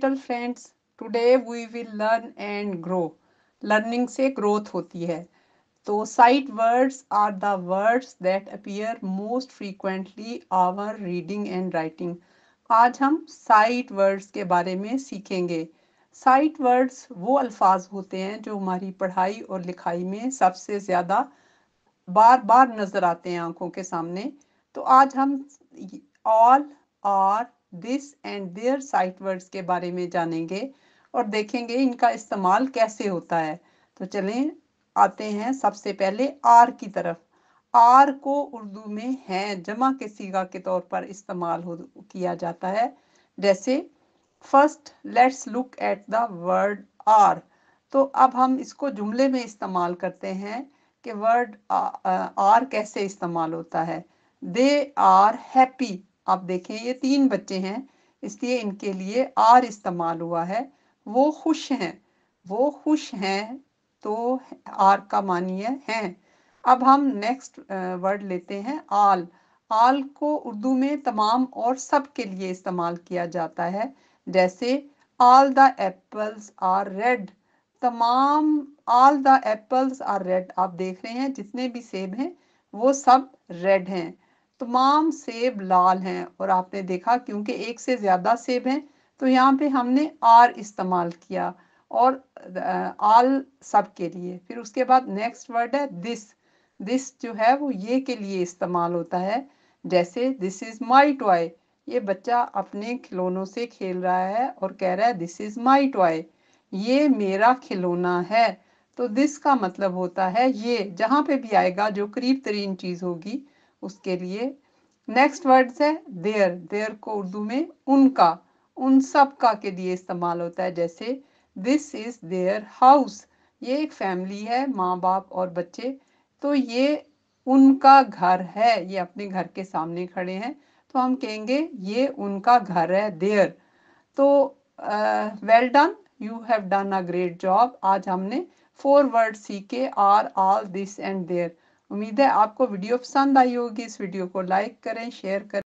digital friends today we will learn and grow learning से growth होती है तो sight words are the words that appear most frequently our reading and writing आज हम site words के बारे में सीखेंगे साइट वर्ड्स वो अल्फाज होते हैं जो हमारी पढ़ाई और लिखाई में सबसे ज्यादा बार बार नजर आते हैं आंखों के सामने तो आज हम all are this and there sight words के बारे में जानेंगे और देखेंगे इनका इस्तेमाल कैसे होता है तो चलें आते हैं सबसे पहले आर की तरफ आर को उर्दू में है जमा के सीगा के तौर पर इस्तेमाल किया जाता है जैसे first let's look at the word are तो अब हम इसको जुमले में इस्तेमाल करते हैं कि वर्ड आर कैसे इस्तेमाल होता है दे आर हैप्पी आप देखें ये तीन बच्चे हैं इसलिए इनके लिए आर इस्तेमाल हुआ है वो खुश हैं वो खुश हैं तो आर का मानिए हैं अब हम नेक्स्ट वर्ड लेते हैं आल आल को उर्दू में तमाम और सब के लिए इस्तेमाल किया जाता है जैसे all the apples are red तमाम all the apples are red आप देख रहे हैं जितने भी सेब हैं वो सब रेड हैं तमाम सेब लाल हैं और आपने देखा क्योंकि एक से ज़्यादा सेब हैं तो यहाँ पे हमने आर इस्तेमाल किया और आल सब के लिए फिर उसके बाद नेक्स्ट वर्ड है दिस दिस जो है वो ये के लिए इस्तेमाल होता है जैसे दिस इज़ माई टॉय ये बच्चा अपने खिलौनों से खेल रहा है और कह रहा है दिस इज़ माई टॉय ये मेरा खिलौना है तो दिस का मतलब होता है ये जहाँ पे भी आएगा जो करीब तरीन चीज़ होगी उसके लिए नेक्स्ट वर्ड्स है देयर देयर को उर्दू में उनका उन सब का के लिए इस्तेमाल होता है जैसे दिस इज देयर हाउस ये एक फैमिली है माँ बाप और बच्चे तो ये उनका घर है ये अपने घर के सामने खड़े हैं तो हम कहेंगे ये उनका घर है देयर तो well done you have done a great job आज हमने फोर वर्ड सीखे are all this and there उम्मीद है आपको वीडियो पसंद आई होगी इस वीडियो को लाइक करें शेयर करें